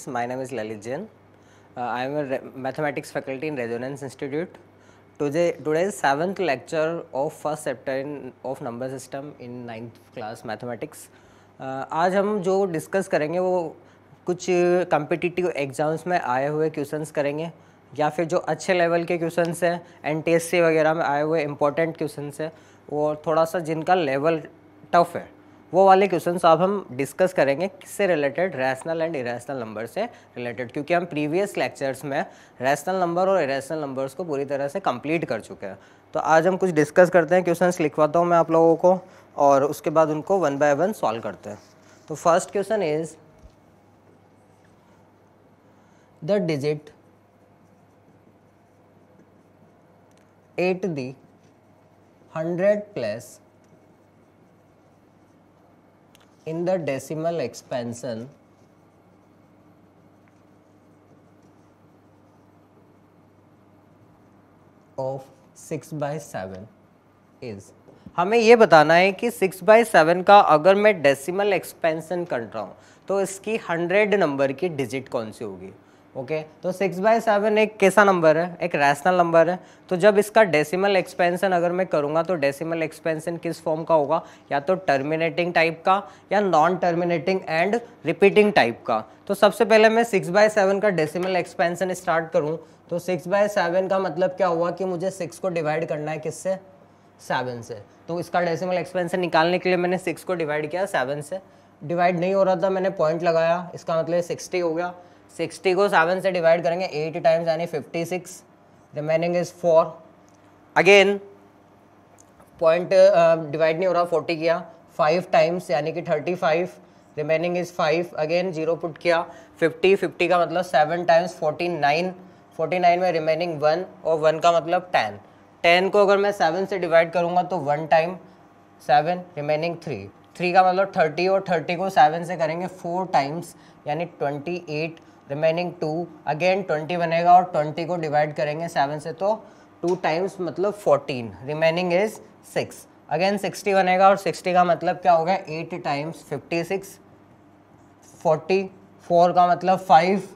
students My name is Lalit Jain. Uh, I am a mathematics faculty in Resonance Institute. Today, today is seventh lecture of first chapter in, of number system in ninth class mathematics. Uh, aaj hum jo discuss karenge wo kuch competitive exams mein aaye hue questions karenge या फिर जो अच्छे level के questions हैं N वगैरह में आए हुए इम्पोर्टेंट क्वेश्चंस हैं और थोड़ा सा जिनका लेवल टफ है वो वाले क्वेश्चन आप हम डिस्कस करेंगे किससे related rational and irrational number से रिलेटेड क्योंकि हम प्रीवियस लेक्चर्स में रैशनल नंबर और इरेशनल नंबर्स को पूरी तरह से कंप्लीट कर चुके हैं तो आज हम कुछ डिस्कस करते हैं क्वेश्चंस लिखवाता हूँ मैं आप लोगों को और उसके बाद उनको वन बाय वन सॉल्व करते हैं तो first question is the digit at hundred plus in the decimal expansion of six by seven is हमें ये बताना है कि सिक्स बाय सेवन का अगर मैं डेसिमल एक्सपेंशन कर रहा हूँ तो इसकी हंड्रेड नंबर की डिजिट कौन सी होगी ओके तो सिक्स बाय सेवन एक कैसा नंबर है एक रैशनल नंबर है तो जब इसका डेसिमल एक्सपेंशन अगर मैं करूँगा तो डेसिमल एक्सपेंशन किस फॉर्म का होगा या तो टर्मिनेटिंग टाइप का या non terminating and repeating type का तो सबसे पहले मैं सिक्स बाय सेवन का डेसिमल एक्सपेंशन स्टार्ट करूँ तो सिक्स बाय सेवन का मतलब क्या हुआ कि मुझे सिक्स को डिवाइड करना है किससे सेवन से तो इसका डेसिमल एक्सपेंशन निकालने के लिए मैंने सिक्स को डिवाइड किया सेवन से डिवाइड नहीं हो रहा था मैंने पॉइंट लगाया इसका मतलब सिक्सटी हो गया सिक्सटी को सेवन से डिवाइड करेंगे एट टाइम्स यानी fifty six remaining is four again point divide नहीं हो रहा फोर्टी किया फाइव टाइम्स यानी कि thirty five remaining is five again zero put किया फिफ्टी फिफ्टी का मतलब seven times forty nine forty nine में रिमेनिंग वन और वन का मतलब टेन टेन को अगर मैं सेवन से डिवाइड करूँगा तो one time seven remaining three three का मतलब थर्टी और थर्टी को सेवन से करेंगे फोर टाइम्स यानी twenty eight remaining two again twenty बनेगा और ट्वेंटी को डिवाइड करेंगे सेवन से तो टू टाइम्स मतलब fourteen remaining is six again sixty बनेगा और सिक्सटी का मतलब क्या होगा eight times fifty six forty four का मतलब फाइव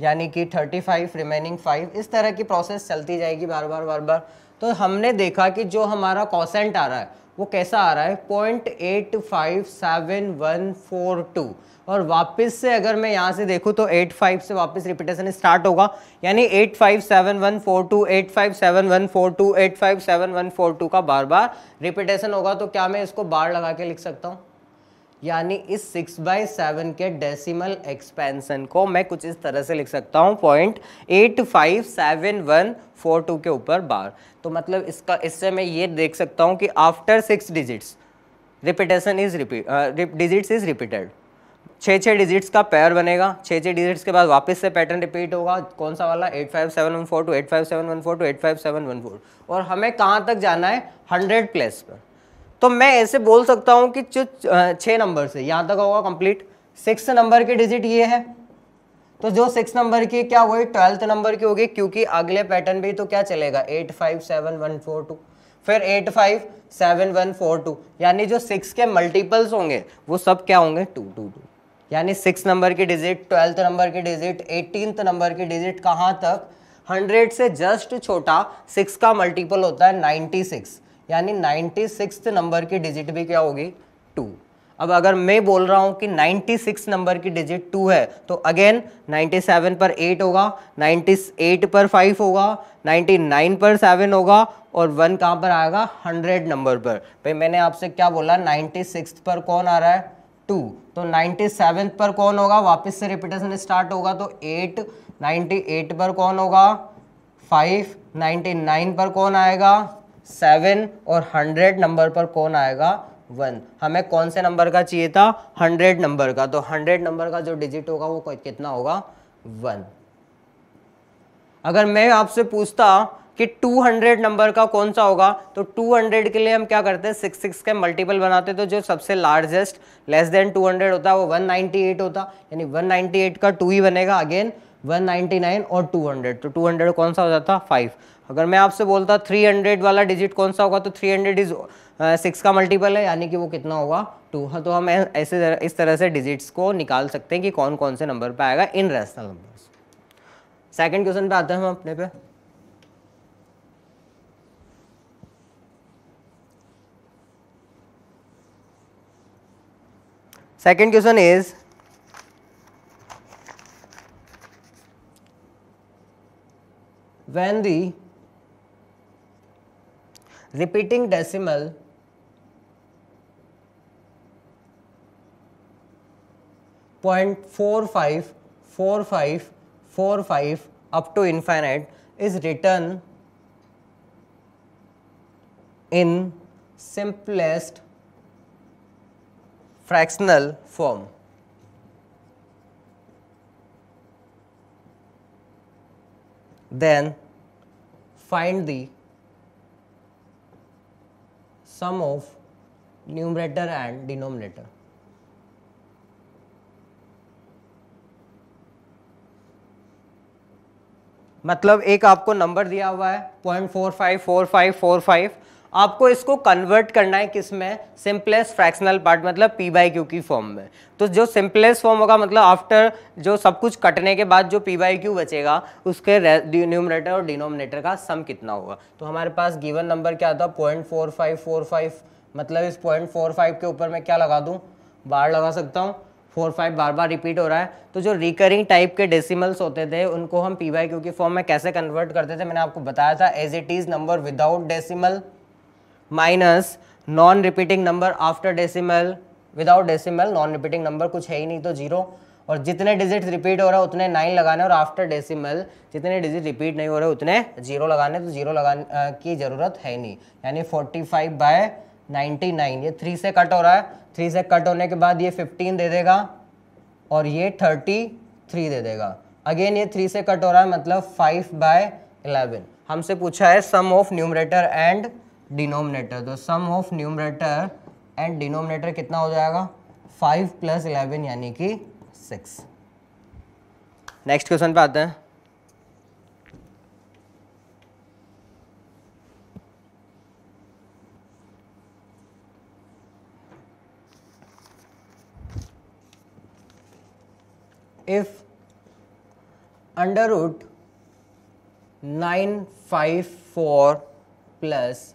यानी कि थर्टी फाइव रिमेनिंग फाइव इस तरह की प्रोसेस चलती जाएगी बार बार बार बार तो हमने देखा कि जो हमारा कॉसेंट आ रहा है वो कैसा आ रहा है point eight five seven one four two और वापस से अगर मैं यहाँ से देखूँ तो एट फाइव से वापस रिपीटेशन स्टार्ट होगा यानी eight five seven one four two eight five seven one four two eight five seven one four two का बार बार रिपीटेशन होगा तो क्या मैं इसको बार लगा के लिख सकता हूँ यानी इस सिक्स बाई सेवन के डेसिमल एक्सपेंसन को मैं कुछ इस तरह से लिख सकता हूँ point eight five seven one four two के ऊपर बार तो मतलब इसका इससे मैं ये देख सकता हूँ कि after six digits repetition is repeat digits is repeated छः छः डिजिट्स का पेयर बनेगा छः छः डिजिट्स के बाद वापस से पैटर्न रिपीट होगा कौन सा वाला eight five seven one four two eight five seven one four two eight five seven one four और हमें कहाँ तक जाना है हंड्रेड प्लेस पर तो मैं ऐसे बोल सकता हूँ कि जो छः नंबर से यहाँ तक होगा कंप्लीट सिक्स नंबर की डिजिट ये है तो जो सिक्स नंबर की क्या वही ट्वेल्थ नंबर की होगी क्योंकि अगले पैटर्न भी तो क्या चलेगा eight five seven one four two फिर eight five seven one four two यानी जो सिक्स के मल्टीपल्स होंगे वो सब क्या होंगे टू टू टू यानी सिक्स नंबर की डिजिट ट्वेल्थ नंबर की डिजिट एटीनथ नंबर की डिजिट कहाँ तक हंड्रेड से जस्ट छोटा सिक्स का मल्टीपल होता है नाइन्टी सिक्स यानी नाइन्टी सिक्स नंबर की डिजिट भी क्या होगी टू अब अगर मैं बोल रहा हूँ कि 96 नंबर की डिजिट टू है तो अगेन 97 पर एट होगा 98 पर फाइव होगा 99 पर सेवन होगा और वन कहाँ पर आएगा 100 नंबर पर भाई मैंने आपसे क्या बोला 96 पर कौन आ रहा है टू तो नाइन्टी सेवन पर कौन होगा वापस से रिपीटेशन स्टार्ट होगा तो एट नाइन्टी एट पर कौन होगा फाइव नाइन्टी नाइन पर कौन आएगा सेवन और हंड्रेड नंबर पर कौन आएगा वन हमें कौन से नंबर का चाहिए था हंड्रेड नंबर का तो हंड्रेड नंबर का जो डिजिट होगा वो कितना होगा वन अगर मैं आपसे पूछता कि 200 नंबर का कौन सा होगा तो 200 के लिए हम क्या करते हैं सिक्स सिक्स के मल्टीपल बनाते हैं तो जो सबसे लार्जेस्ट लेस देन 200 होता है वो 198 होता यानी 198 का टू ही बनेगा अगेन 199 और 200 तो 200 कौन सा हो जाता फाइव अगर मैं आपसे बोलता 300 वाला डिजिट कौन सा होगा तो 300 इज सिक्स का मल्टीपल है यानी कि वो कितना होगा टू हाँ तो हम ऐसे इस तरह से डिजिट्स को निकाल सकते हैं कि कौन कौन से नंबर पर आएगा इन रैशनल नंबर सेकेंड क्वेश्चन पे आते हैं हम अपने पे Second question is when the repeating decimal point four five four five four five up to infinite is written in simplest fractional form. Then find the sum of numerator and denominator. मतलब एक आपको number दिया हुआ है point four five four five four five आपको इसको convert करना है किस में सिंपलेस्ट फ्रैक्शनल पार्ट मतलब पी बाई क्यू की फॉर्म में तो जो सिंपलेस्ट फॉर्म होगा मतलब आफ्टर जो सब कुछ कटने के बाद जो पी बाई क्यू बचेगा उसके न्यूमरेटर और डिनोमिनेटर का सम कितना होगा तो हमारे पास गिवन नंबर क्या था है point four five four five मतलब इस पॉइंट फोर फाइव के ऊपर मैं क्या लगा दूँ बार लगा सकता हूँ फोर फाइव बार बार रिपीट हो रहा है तो जो रिकरिंग टाइप के डेसिमल्स होते थे उनको हम पी बाई क्यू की फॉर्म में कैसे कन्वर्ट करते थे मैंने आपको बताया था as it is number without decimal minus non repeating number after decimal without decimal non repeating number कुछ है ही नहीं तो जीरो और जितने डिजिट रिपीट तो हो रहा है उतने नाइन लगाने और आफ्टर डेसिमल जितने डिजिट रिपीट नहीं हो रहे उतने जीरो लगाने तो जीरो लगाने की ज़रूरत है नहीं यानी forty five by ninety nine ये थ्री से कट हो रहा है थ्री से कट होने के बाद ये फिफ्टीन दे देगा और ये थर्टी थ्री दे देगा अगेन ये थ्री से कट हो रहा है मतलब फाइव बाय इलेवन हमसे पूछा है sum of numerator and denominator तो sum of numerator and denominator कितना हो जाएगा फाइव प्लस इलेवन यानी कि सिक्स नेक्स्ट क्वेश्चन पे आते हैं if under root nine five four plus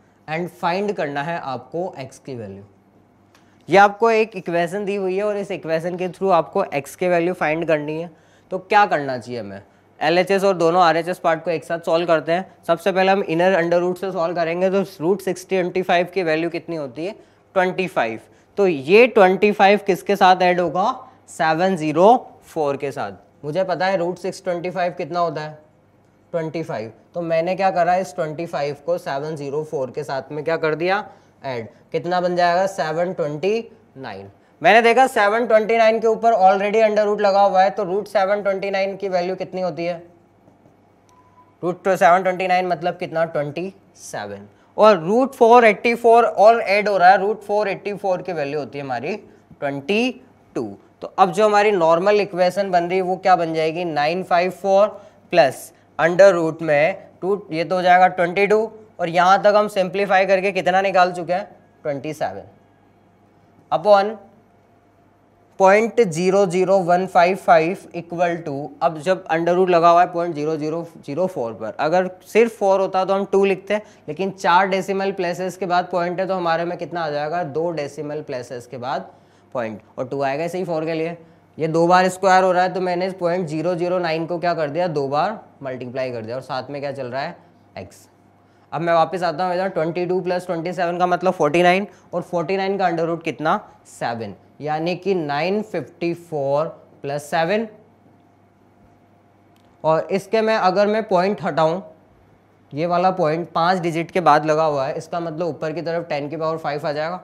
and find करना है आपको एक्स की वैल्यू ये आपको एक इक्वेशन दी हुई है और इस इक्वेशन के थ्रू आपको एक्स के वैल्यू फाइंड करनी है तो क्या करना चाहिए हमें एल और दोनों आर पार्ट को एक साथ सॉल्व करते हैं सबसे पहले हम इनर अंडर रूट से सॉल्व करेंगे तो रूट सिक्सटी की वैल्यू कितनी होती है ट्वेंटी फाइव तो ये ट्वेंटी फाइव किसके साथ ऐड होगा सेवन जीरो फोर के साथ मुझे पता है रूट सिक्स ट्वेंटी फाइव कितना होता है 25 तो मैंने क्या करा इस 25 को 704 के साथ में क्या कर दिया ऐड कितना बन जाएगा 729 मैंने देखा 729 के ऊपर ऑलरेडी अंडर रूट लगा हुआ है तो रूट सेवन की वैल्यू कितनी होती है रूट सेवन ट्वेंटी नाइन मतलब कितना ट्वेंटी सेवन और रूट फोर एट्टी फोर और एड हो रहा है रूट फोर एट्टी फोर की वैल्यू होती है हमारी ट्वेंटी टू तो अब जो हमारी नॉर्मल इक्वेशन बन रही है वो क्या बन जाएगी nine five four plus under root में टू ये तो हो जाएगा ट्वेंटी टू और यहाँ तक हम सिंप्लीफाई करके कितना निकाल चुके हैं twenty seven upon point zero zero one five five equal to अब जब अंडर रूट लगा हुआ है point zero zero zero four पर अगर सिर्फ फोर होता तो हम टू लिखते हैं लेकिन चार डेसिमल प्लेसेस के बाद पॉइंट है तो हमारे में कितना आ जाएगा दो डेसिमल प्लेसेस के बाद पॉइंट और टू आएगा सही फोर के लिए ये दो बार स्क्वायर हो रहा है तो मैंने इस पॉइंट जीरो जीरो नाइन को क्या कर दिया दो बार मल्टीप्लाई कर दिया और साथ में क्या चल रहा है एक्स अब मैं वापस आता हूँ इधर twenty two plus twenty seven का मतलब फोर्टी नाइन और फोर्टी नाइन का अंडर रूट कितना सेवन यानी कि nine fifty four plus seven और इसके मैं अगर मैं पॉइंट हटाऊँ ये वाला पॉइंट पाँच डिजिट के बाद लगा हुआ है इसका मतलब ऊपर की तरफ टेन की पावर फाइव आ जाएगा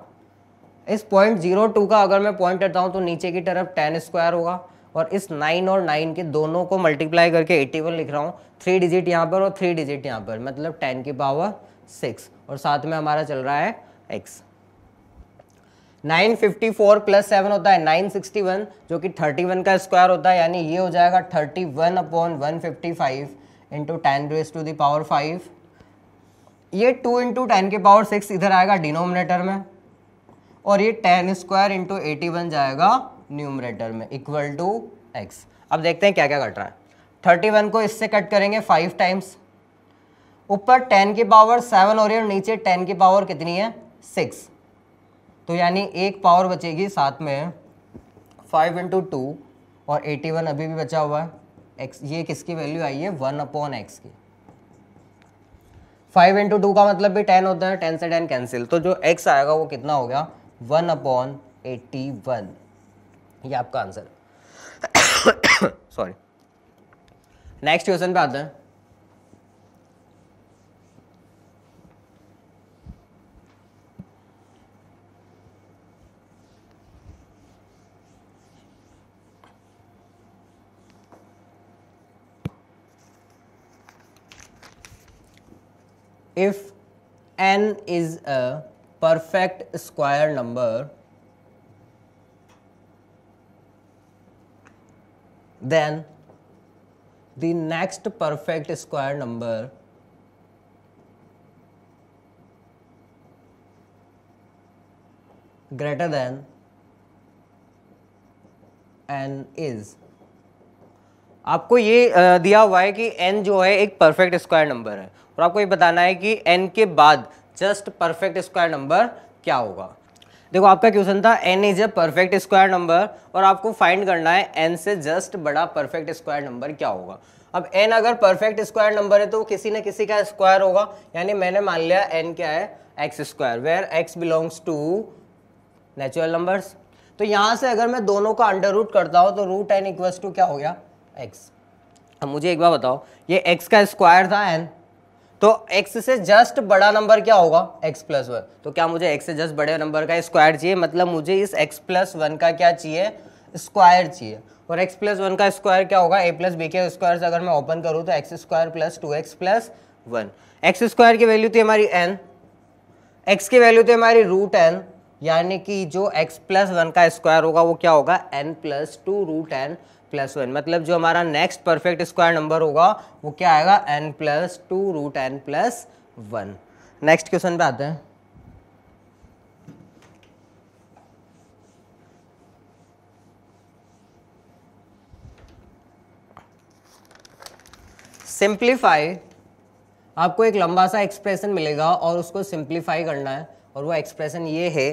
इस पॉइंट जीरो टू का अगर मैं पॉइंट करता हूँ तो नीचे की तरफ टेन स्क्वायर होगा और इस नाइन और नाइन के दोनों को मल्टीप्लाई करके एट्टी वन लिख रहा हूँ थ्री डिजिट यहाँ पर और थ्री डिजिट यहाँ पर मतलब टेन की पावर सिक्स और साथ में हमारा चल रहा है एक्स 954 प्लस सेवन होता है 961 जो कि 31 का स्क्वायर होता है यानी ये हो जाएगा 31 one upon one fifty five into ten raise to the power five ये 2 इंटू टेन के पावर 6 इधर आएगा डिनोमिनेटर में और ये टेन स्क्वायर इंटू एटी बन जाएगा न्यूमरेटर में इक्वल टू एक्स अब देखते हैं क्या क्या कट रहा है थर्टी वन को इससे कट करेंगे फाइव टाइम्स ऊपर टेन की पावर सेवन हो रही है और नीचे टेन की पावर कितनी है सिक्स तो यानी एक पावर बचेगी साथ में फाइव इंटू टू और एटी वन अभी भी बचा हुआ है एक्स ये किसकी वैल्यू आई है वन अपॉन एक्स की फाइव इंटू टू का मतलब भी टेन होता है टेन से टेन कैंसिल तो जो एक्स आएगा वो कितना हो गया वन अपॉन एट्टी वन ये आपका आंसर सॉरी नेक्स्ट क्वेश्चन पे आते हैं if n is a perfect square number then the next perfect square number greater than n is आपको ये दिया हुआ है कि एन जो है एक परफेक्ट स्क्वायर नंबर है और आपको ये बताना है कि एन के बाद जस्ट परफेक्ट स्क्वायर नंबर क्या होगा देखो आपका क्वेश्चन था n is a perfect square number और आपको फाइंड करना है एन से जस्ट बड़ा परफेक्ट स्क्वायर नंबर क्या होगा अब एन अगर परफेक्ट स्क्वायर नंबर है तो किसी न किसी का स्क्वायर होगा यानी मैंने मान लिया एन क्या है x square where x belongs to natural numbers तो यहाँ से अगर मैं दोनों का अंडर रूट करता हूँ तो रूट एन इक्वल्स टू क्या हो गया एक्स अब मुझे एक बार बताओ ये एक्स का स्क्वायर था एन तो x से जस्ट बड़ा नंबर क्या होगा x प्लस वन तो क्या मुझे x से जस्ट बड़े नंबर का स्क्वायर चाहिए मतलब मुझे इस x प्लस वन का क्या चाहिए स्क्वायर चाहिए और x प्लस वन का स्क्वायर क्या होगा a प्लस बी के स्क्वायर से अगर मैं ओपन करूँ तो x square plus two x plus one x square की वैल्यू थी हमारी एन एक्स की वैल्यू थी हमारी रूट एन यानी कि जो x प्लस वन का स्क्वायर होगा वो क्या होगा n plus two root n plus one मतलब जो हमारा नेक्स्ट परफेक्ट स्क्वायर नंबर होगा वो क्या आएगा n plus two root n plus one next question पे आते हैं सिंप्लीफाई आपको एक लंबा सा एक्सप्रेशन मिलेगा और उसको सिंप्लीफाई करना है और वो एक्सप्रेशन ये है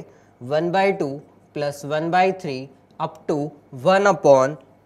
one by two plus one by three up to one upon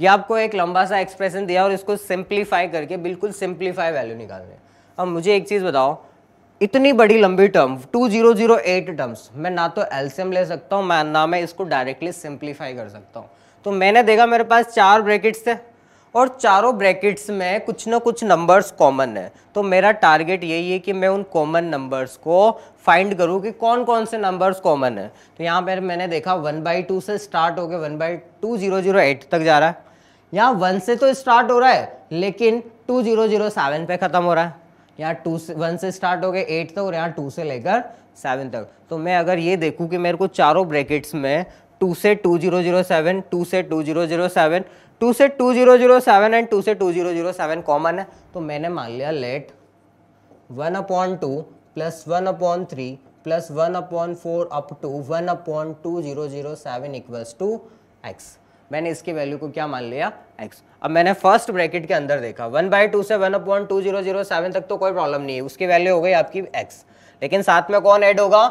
ये आपको एक लंबा सा एक्सप्रेशन दिया और इसको सिंप्लीफाई करके बिल्कुल सिंप्लीफाई वैल्यू निकाल रहे अब मुझे एक चीज़ बताओ इतनी बड़ी लंबी टर्म 2008 टर्म्स मैं ना तो एल्सियम ले सकता हूँ मैं ना मैं इसको डायरेक्टली सिंप्लीफाई कर सकता हूँ तो मैंने देखा मेरे पास चार ब्रैकेट्स थे और चारों ब्रैकेट्स में कुछ ना कुछ नंबर्स कॉमन है तो मेरा टारगेट यही है कि मैं उन कॉमन नंबर्स को फाइंड करूँ कि कौन कौन से नंबर्स कॉमन है तो यहाँ पर मैंने देखा वन बाई टू से स्टार्ट हो गया one by two zero zero eight तक जा रहा है यहाँ वन से तो स्टार्ट हो रहा है लेकिन टू जीरो जीरो सेवन पर ख़त्म हो रहा है यहाँ टू से वन से स्टार्ट हो गए एट तक और यहाँ टू से लेकर सेवन तक तो मैं अगर ये देखूँ कि मेरे को चारों ब्रैकेट्स में टू से two zero zero seven two से two zero zero seven two से two zero zero seven and two से two zero zero seven common है तो मैंने मान लिया let one upon two plus one upon three plus one upon four up to one upon two zero zero seven equals to x मैंने इसकी value को क्या मान लिया एक्स अब मैंने फर्स्ट ब्रैकेट के अंदर देखा वन बाई टू से one upon two zero zero seven तक तो कोई प्रॉब्लम नहीं है उसकी वैल्यू हो गई आपकी एक्स लेकिन साथ में कौन ऐड होगा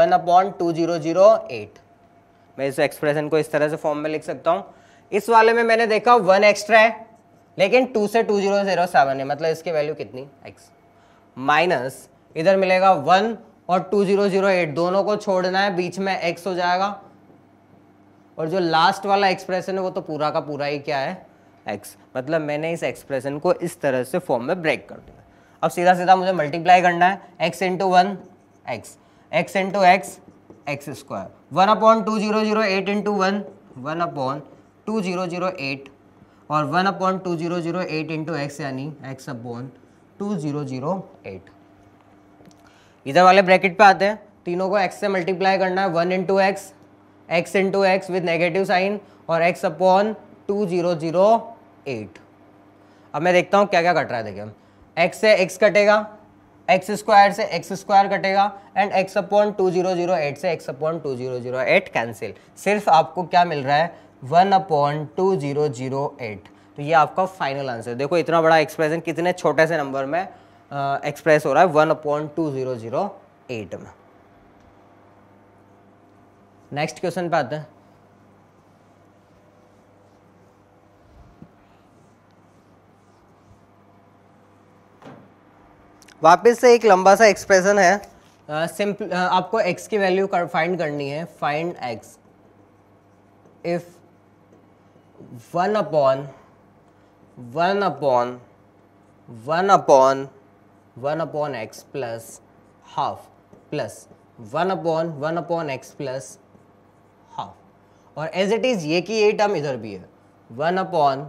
one upon two zero zero eight मैं इस एक्सप्रेशन को इस तरह से फॉर्म में लिख सकता हूँ इस वाले में मैंने देखा वन एक्स्ट्रा है लेकिन टू से टू जीरो जीरो सेवन है मतलब इसकी वैल्यू कितनी एक्स माइनस इधर मिलेगा वन और टू जीरो जीरो एट दोनों को छोड़ना है बीच में एक्स हो जाएगा और जो लास्ट वाला एक्सप्रेशन है वो तो पूरा का पूरा ही क्या है एक्स मतलब मैंने इस एक्सप्रेशन को इस तरह से फॉर्म में ब्रेक कर दिया अब सीधा सीधा मुझे मल्टीप्लाई करना है x into one x x into x x square one upon two zero zero eight into one one upon two zero zero eight और one upon two zero zero eight into x यानी x upon two zero zero eight इधर वाले bracket पे आते हैं तीनों को x से मल्टीप्लाई करना है one into x x into x with negative sign और x upon two zero zero eight अब मैं देखता हूँ क्या क्या कट रहा है देखिए एक्स से एक्स कटेगा एक्स स्क्वायर से एक्स स्क्वायर कटेगा and x upon two zero zero eight से x upon two zero zero eight cancel सिर्फ आपको क्या मिल रहा है one upon two zero zero eight तो ये आपका फाइनल आंसर देखो इतना बड़ा एक्सप्रेशन कितने छोटे से नंबर में एक्सप्रेस हो रहा है one upon two zero zero eight में नेक्स्ट क्वेश्चन पे आते हैं वापस से एक लंबा सा एक्सप्रेशन है सिंपल uh, uh, आपको एक्स की वैल्यू कर, फाइंड करनी है find x if one upon one upon one upon one upon x plus half plus one upon one upon x plus half और एज इट इज़ ये कि ये term इधर भी है one upon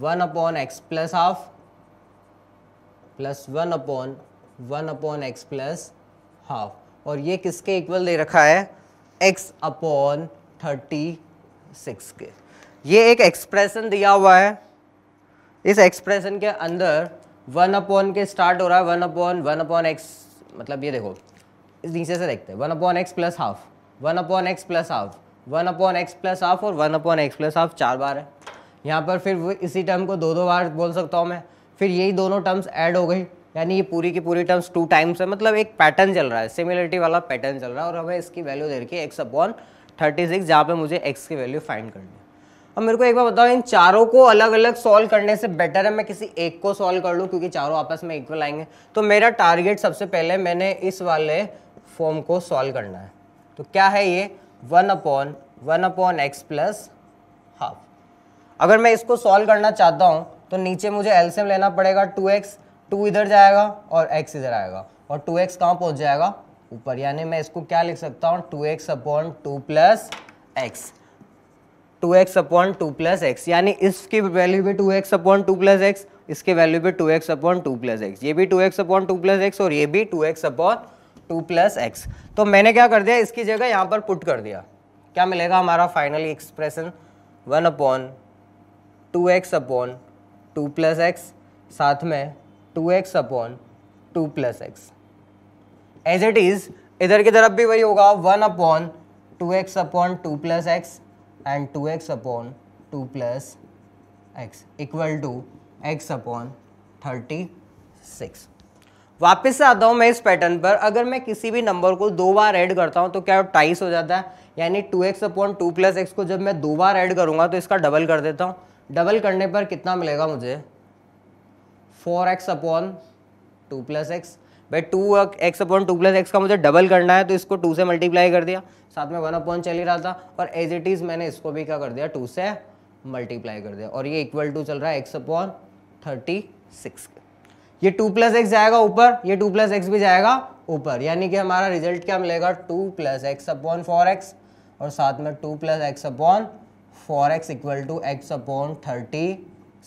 one upon x plus half plus one upon one upon x plus half और ये किसके इक्वल दे रखा है एक्स अपॉन थर्टी सिक्स के ये एक एक्सप्रेशन दिया हुआ है इस एक्सप्रेशन के अंदर वन अपॉन के स्टार्ट हो रहा है one upon one upon x मतलब ये देखो इस नीचे से देखते हैं one upon x plus half one upon x plus half one upon x plus half और one upon x plus half चार बार है यहाँ पर फिर इसी टर्म को दो दो बार बोल सकता हूँ मैं फिर यही दोनों टर्म्स ऐड हो गई यानी ये पूरी की पूरी टर्म्स टू टाइम्स है मतलब एक पैटर्न चल रहा है सिमिलरिटी वाला पैटर्न चल रहा है और हमें इसकी वैल्यू दे रखी है एक्स अपॉन थर्टी सिक्स जहाँ पर मुझे एक्स की वैल्यू फाइंड करनी है अब मेरे को एक बार बताओ इन चारों को अलग अलग सॉल्व करने से बेटर है मैं किसी एक को सॉल्व कर लूँ क्योंकि चारों आपस में इक्वल आएंगे तो मेरा टारगेट सबसे पहले मैंने इस वाले फॉर्म को सॉल्व करना है तो क्या है ये one upon one upon x plus half अगर मैं इसको सॉल्व करना चाहता हूँ तो नीचे मुझे एल्सियम लेना पड़ेगा टू एक्स टू इधर जाएगा और एक्स इधर आएगा और टू एक्स कहाँ पहुँच जाएगा ऊपर यानी मैं इसको क्या लिख सकता हूँ two x upon two plus x two x upon two plus x यानी इसकी वैल्यू भी two x upon two plus x इसके वैल्यू भी two x upon two plus x ये भी two x upon two plus x और ये भी two x upon two plus x तो मैंने क्या कर दिया इसकी जगह यहाँ पर पुट कर दिया क्या मिलेगा हमारा final expression one upon two x upon two plus x साथ में two x upon two plus x as it is इधर की तरफ भी वही होगा one upon two x upon two plus x and two x upon two plus x equal to x upon thirty six वापस से आता हूँ मैं इस पैटर्न पर अगर मैं किसी भी नंबर को दो बार ऐड करता हूँ तो क्या टाइस हो जाता है यानी two x upon two plus x को जब मैं दो बार ऐड करूँगा तो इसका डबल कर देता हूँ डबल करने पर कितना मिलेगा मुझे four x upon two plus x भाई two x upon two plus x का मुझे डबल करना है तो इसको टू से मल्टीप्लाई कर दिया साथ में वन अपॉन चल ही रहा था और एज इट इज़ मैंने इसको भी क्या कर दिया टू से मल्टीप्लाई कर दिया और ये इक्वल टू चल रहा है एक्स अपॉन थर्टी सिक्स ये टू प्लस एक्स जाएगा ऊपर ये टू प्लस एक्स भी जाएगा ऊपर यानी कि हमारा रिजल्ट क्या मिलेगा two plus x upon four x और साथ में two plus x upon four x equal to x upon thirty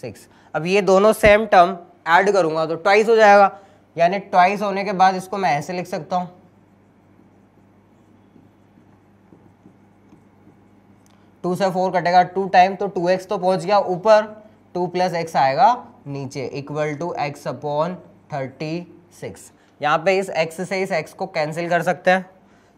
six अब ये दोनों सेम टर्म ऐड करूंगा तो ट्वाइस हो जाएगा यानी ट्वाइस होने के बाद इसको मैं ऐसे लिख सकता हूं टू से फोर कटेगा टू टाइम तो टू एक्स तो पहुंच गया ऊपर टू प्लस एक्स आएगा नीचे equal to x upon thirty six यहाँ पे इस एक्स से इस एक्स को कैंसिल कर सकते हैं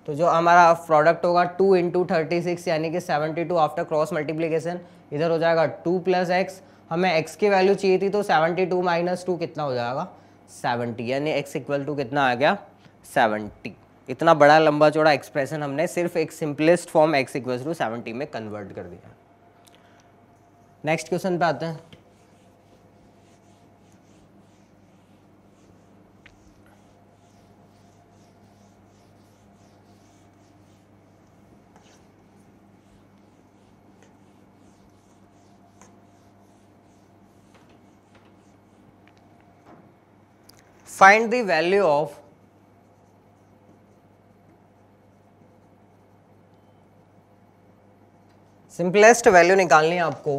तो जो हमारा प्रोडक्ट होगा टू इंटू थर्टी सिक्स यानी कि seventy two after cross multiplication इधर हो जाएगा टू प्लस एक्स हमें एक्स की वैल्यू चाहिए थी तो सेवेंटी टू माइनस टू कितना हो जाएगा सेवेंटी यानी एक्स इक्वल टू कितना आ गया सेवेंटी इतना बड़ा लंबा चौड़ा एक्सप्रेशन हमने सिर्फ एक simplest form x equal to seventy में कन्वर्ट कर दिया नेक्स्ट क्वेश्चन पे आते हैं find the value of simplest value निकालनी है आपको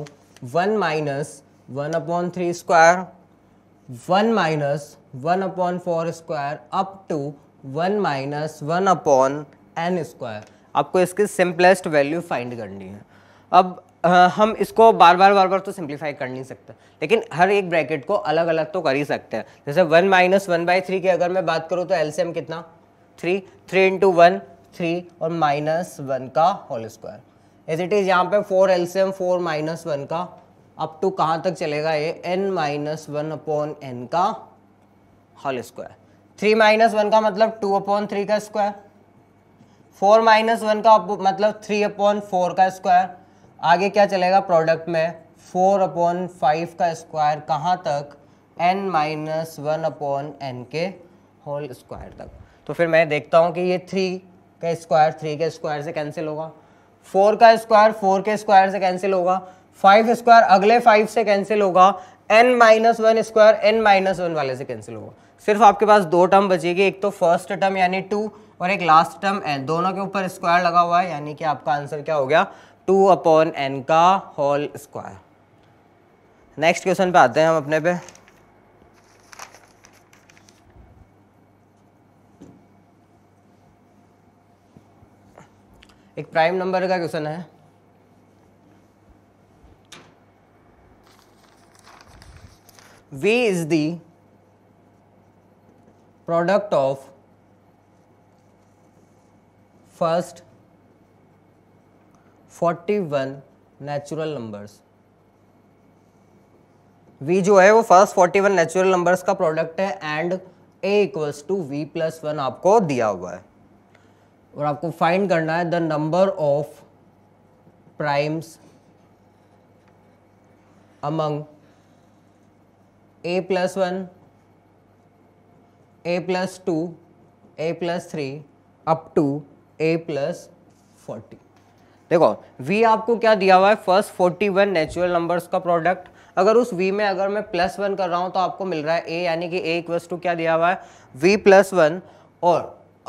one minus one upon three square one minus one upon four square up to one minus one upon n square आपको इसकी सिंपलेस्ट वैल्यू फाइंड करनी है अब हम इसको बार बार बार बार तो सिंप्लीफाई कर नहीं सकते लेकिन हर एक ब्रैकेट को अलग अलग तो कर ही सकते हैं जैसे one minus one by three की अगर मैं बात करूँ तो एलसीएम कितना three three into one three और माइनस वन का whole square as it is यहाँ पे four LCM four minus one का अप टू कहाँ तक चलेगा ये n minus one upon n का whole square three minus one का मतलब टू अपॉन थ्री का स्क्वायर फोर माइनस वन का मतलब थ्री अपॉन फोर का स्क्वायर आगे क्या चलेगा प्रोडक्ट में फोर अपॉन फाइव का स्क्वायर कहाँ तक n minus one upon n के होल स्क्वायर तक तो फिर मैं देखता हूँ कि ये थ्री का स्क्वायर थ्री के स्क्वायर से कैंसिल होगा फोर का स्क्वायर फोर के स्क्वायर से कैंसिल होगा फाइव स्क्वायर अगले फाइव से कैंसिल होगा n minus one square n minus one वाले से कैंसिल होगा सिर्फ आपके पास दो टर्म बचेगी एक तो फर्स्ट टर्म यानी टू और एक लास्ट टर्म एन दोनों के ऊपर स्क्वायर लगा हुआ है यानी कि आपका आंसर क्या हो गया टू अपॉन एन का होल स्क्वायर नेक्स्ट क्वेश्चन पे आते हैं हम अपने पे एक प्राइम नंबर का क्वेश्चन है v is the product of first 41 natural numbers v जो है वो फर्स्ट 41 नेचुरल नंबर्स का प्रोडक्ट है and a equals to v plus one आपको दिया हुआ है और आपको फाइंड करना है the number of primes among a plus one a plus two a plus three up to a plus forty देखो v आपको क्या दिया हुआ है first forty one natural numbers का प्रोडक्ट अगर उस v में अगर मैं प्लस वन कर रहा हूँ तो आपको मिल रहा है a यानी कि a इक्वस टू क्या दिया हुआ है v प्लस वन और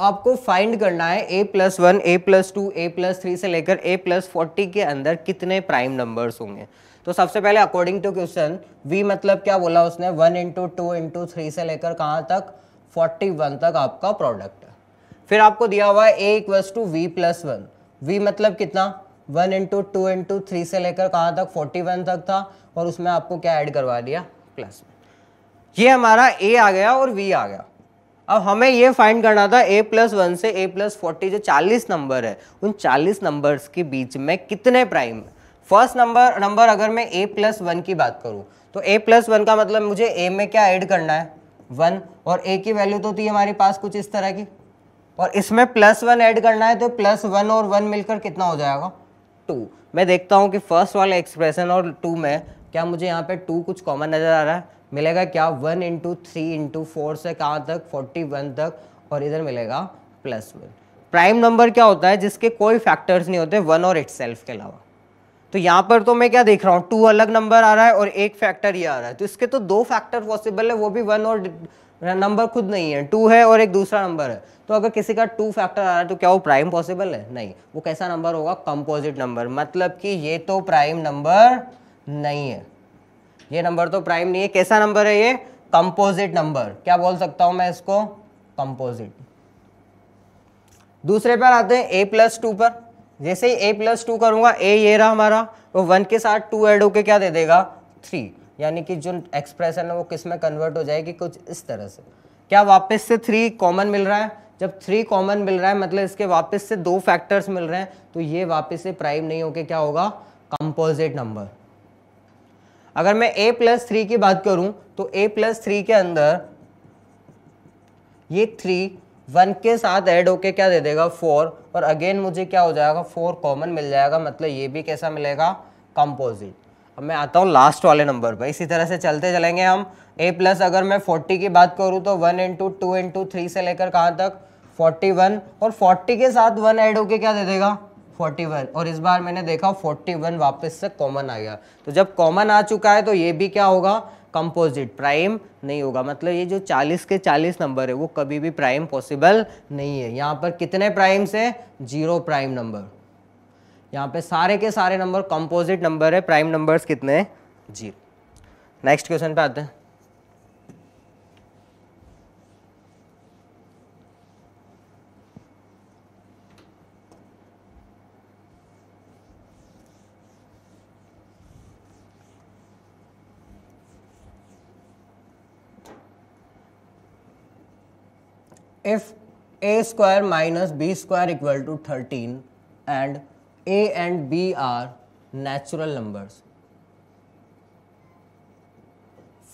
आपको फाइंड करना है a plus one a plus two a plus three से लेकर a प्लस फोर्टी के अंदर कितने प्राइम नंबर्स होंगे तो सबसे पहले अकॉर्डिंग टू क्वेश्चन v मतलब क्या बोला उसने one into two into three से लेकर कहाँ तक फोर्टी वन तक आपका प्रोडक्ट फिर आपको दिया हुआ है a equals to v plus one v मतलब कितना one into two into three से लेकर कहाँ तक फोर्टी वन तक था और उसमें आपको क्या ऐड करवा दिया प्लस ये हमारा ए आ गया और वी आ गया अब हमें ये फाइंड करना था ए प्लस वन से ए प्लस फोर्टी जो चालीस नंबर है उन चालीस नंबर्स के बीच में कितने प्राइम फर्स्ट नंबर नंबर अगर मैं ए प्लस वन की बात करूँ तो ए प्लस वन का मतलब मुझे ए में क्या ऐड करना है वन और ए की वैल्यू तो थी हमारे पास कुछ इस तरह की और इसमें प्लस वन ऐड करना है तो प्लस वन और वन मिलकर कितना हो जाएगा टू मैं देखता हूँ कि फर्स्ट वाला एक्सप्रेशन और टू में क्या मुझे यहाँ पे टू कुछ कॉमन नज़र आ रहा है मिलेगा क्या one into three into four से कहाँ तक फोर्टी वन तक और इधर मिलेगा प्लस वन प्राइम नंबर क्या होता है जिसके कोई फैक्टर्स नहीं होते वन और इट्स के अलावा तो यहाँ पर तो मैं क्या देख रहा हूँ टू अलग नंबर आ रहा है और एक फैक्टर ये आ रहा है तो इसके तो दो फैक्टर पॉसिबल है वो भी वन और नंबर खुद नहीं है टू है और एक दूसरा नंबर है तो अगर किसी का टू फैक्टर आ रहा है तो क्या वो प्राइम पॉसिबल है नहीं वो कैसा नंबर होगा कंपोजिट नंबर मतलब कि ये तो प्राइम नंबर नहीं है ये नंबर तो प्राइम नहीं है कैसा नंबर है ये कंपोजिट नंबर क्या बोल सकता हूं मैं इसको कंपोजिट दूसरे पर आते हैं ए प्लस टू पर जैसे ही ए प्लस टू करूंगा ए ये रहा हमारा वो तो वन के साथ टू एड होके क्या दे देगा थ्री यानी कि जो एक्सप्रेशन है वो किस में कन्वर्ट हो जाएगी कुछ इस तरह से क्या वापस से थ्री कॉमन मिल रहा है जब थ्री कॉमन मिल रहा है मतलब इसके वापस से दो फैक्टर्स मिल रहे हैं तो ये वापस से प्राइम नहीं होके क्या होगा कंपोजिट नंबर अगर मैं ए प्लस थ्री की बात करूं तो ए प्लस थ्री के अंदर ये थ्री वन के साथ ऐड होके क्या दे देगा फोर और अगेन मुझे क्या हो जाएगा फोर कॉमन मिल जाएगा मतलब ये भी कैसा मिलेगा कंपोजिट अब मैं आता हूँ लास्ट वाले नंबर पर इसी तरह से चलते चलेंगे हम ए प्लस अगर मैं फोर्टी की बात करूँ तो one into two into three से लेकर कहाँ तक फोर्टी वन और फोर्टी के साथ वन ऐड होके क्या दे देगा फोर्टी वन और इस बार मैंने देखा फोर्टी वन वापस से कॉमन आ गया तो जब कॉमन आ चुका है तो ये भी क्या होगा कंपोजिट प्राइम नहीं होगा मतलब ये जो 40 के 40 नंबर है वो कभी भी प्राइम पॉसिबल नहीं है यहाँ पर कितने प्राइम्स है जीरो प्राइम नंबर यहाँ पे सारे के सारे नंबर कंपोजिट नंबर है प्राइम नंबर्स कितने हैं जी नेक्स्ट क्वेश्चन पे आते हैं if a square minus b square equal to thirteen and a and b are natural numbers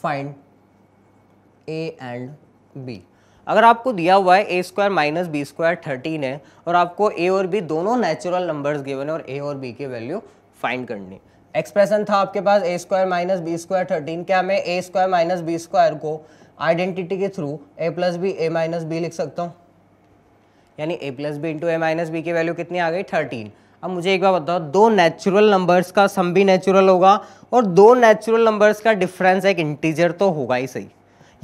find a and b अगर आपको दिया हुआ है a square minus b square thirteen है और आपको ए और बी दोनों नेचुरल नंबर्स गिवन है और ए और बी के वैल्यू फाइंड करनी एक्सप्रेशन था आपके पास a square minus b square thirteen क्या मैं a square minus b square को आइडेंटिटी के through a plus b a minus b लिख सकता हूँ यानी a plus b into a minus b की वैल्यू कितनी आ गई थर्टीन अब मुझे एक बार बताओ दो नेचुरल नंबर्स का सम भी नेचुरल होगा और दो नेचुरल नंबर्स का डिफरेंस एक इंटीजर तो होगा ही सही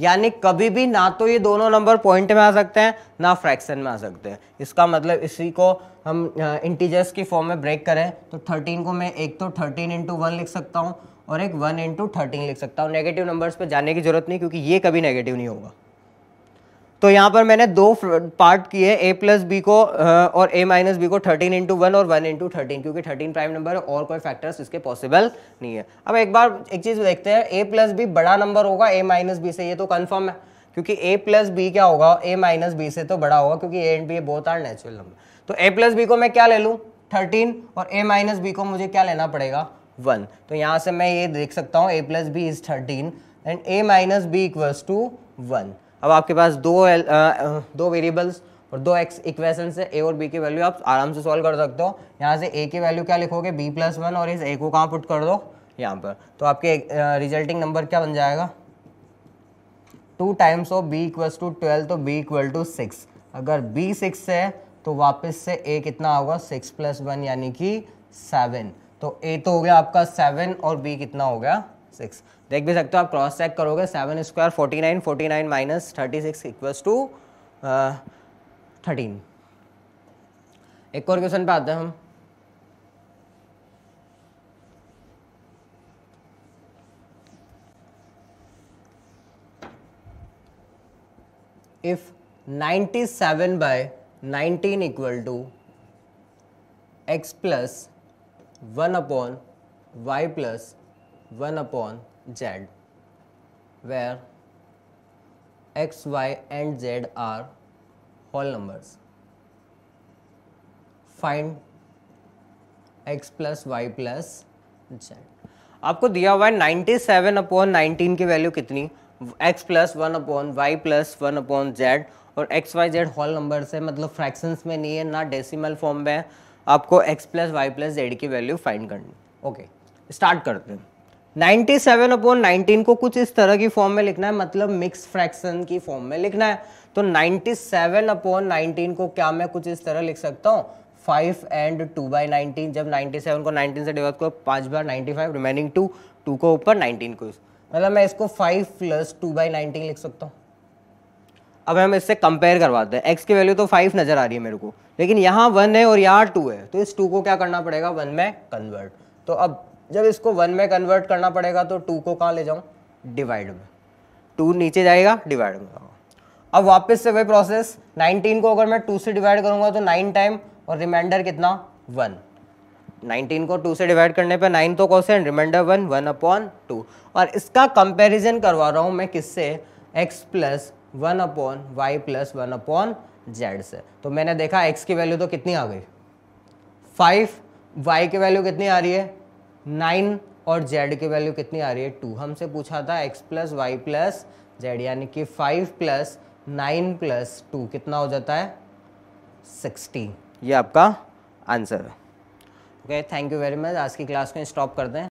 यानी कभी भी ना तो ये दोनों नंबर पॉइंट में आ सकते हैं ना फ्रैक्शन में आ सकते हैं इसका मतलब इसी को हम इंटीजर्स की फॉर्म में ब्रेक करें तो थर्टीन को मैं एक तो थर्टीन इंटू वन लिख सकता हूँ और एक वन इंटू थर्टीन लिख सकता हूँ नेगेटिव नंबर्स पर जाने की जरूरत नहीं क्योंकि ये कभी नेगेटिव नहीं होगा तो यहाँ पर मैंने दो पार्ट किए ए प्लस बी को और ए माइनस बी को 13 इंटू वन और 1 इंटू थर्टीन क्योंकि 13 प्राइम नंबर है और कोई फैक्टर्स इसके पॉसिबल नहीं है अब एक बार एक चीज़ देखते हैं ए प्लस बी बड़ा नंबर होगा ए माइनस बी से ये तो कन्फर्म है क्योंकि ए प्लस बी क्या होगा ए माइनस बी से तो बड़ा होगा क्योंकि ए एंड बी बहुत आर नेचुरल नंबर तो ए प्लस बी को मैं क्या ले लूँ थर्टीन और ए माइनस बी को मुझे क्या लेना पड़ेगा वन तो यहाँ से मैं ये देख सकता हूँ a plus b is thirteen and a minus b equals to one अब आपके पास दो एल, आ, दो वेरिएबल्स और दो एक्स इक्वेशन से ए और बी की वैल्यू आप आराम से सॉल्व कर सकते हो यहाँ से ए की वैल्यू क्या लिखोगे बी प्लस वन और इस ए को कहाँ पुट कर दो यहाँ पर तो आपके रिजल्टिंग नंबर क्या बन जाएगा two times of b equals to twelve तो बी इक्वल टू सिक्स अगर बी सिक्स है तो वापस से ए कितना होगा सिक्स प्लस वन यानी कि सेवन तो ए तो हो गया आपका सेवन और बी कितना हो गया सिक्स देख भी सकते हो आप क्रॉस चेक करोगे seven square forty nine forty nine minus thirty six equals to thirteen एक और क्वेश्चन पे आते हैं हम ninety seven by nineteen equal to x plus one upon y plus one upon z where x, y and z are whole numbers. Find x plus y plus z. आपको दिया हुआ है 97 अपॉन नाइनटीन की value कितनी x plus one upon y plus one upon z और x y z whole number से मतलब fractions में नहीं है ना डेसिमल फॉर्म में है आपको x plus y plus z की वैल्यू फाइंड करनी ओके स्टार्ट करते हैं 97 सेवन अपॉन नाइनटीन को कुछ इस तरह की फॉर्म में लिखना है मतलब मिक्स फ्रैक्शन की फॉर्म में लिखना है तो 97 सेवन अपॉन नाइनटीन को क्या मैं कुछ इस तरह लिख सकता हूँ five and two by nineteen जब 97 को 19 से डिवाइड करो पाँच बार 95 रिमेनिंग टू टू को ऊपर 19 को मतलब मैं इसको 5 प्लस टू बाई नाइनटीन लिख सकता हूँ अब हम इससे कंपेयर करवाते हैं एक्स की वैल्यू तो फाइव नज़र आ रही है मेरे को लेकिन यहाँ वन है और यहाँ टू है तो इस टू को क्या करना पड़ेगा वन में कन्वर्ट तो अब जब इसको वन में कन्वर्ट करना पड़ेगा तो टू को कहाँ ले जाऊँ डिवाइड में टू नीचे जाएगा डिवाइड में अब वापस से वही प्रोसेस 19 को अगर मैं टू से डिवाइड करूंगा तो नाइन टाइम और रिमाइंडर कितना वन 19 को 2 से डिवाइड करने पर 9 तो कौन से रिमाइंडर 1 1 अपॉन टू और इसका कंपैरिजन करवा रहा हूँ मैं किससे x plus one upon y plus one upon z से तो मैंने देखा x की वैल्यू तो कितनी आ गई 5 y की वैल्यू कितनी आ रही है नाइन और जेड की वैल्यू कितनी आ रही है टू हमसे पूछा था x plus y plus z यानी कि five plus nine plus two कितना हो जाता है सिक्सटी ये आपका आंसर है okay thank you very much आज की क्लास को स्टॉप करते हैं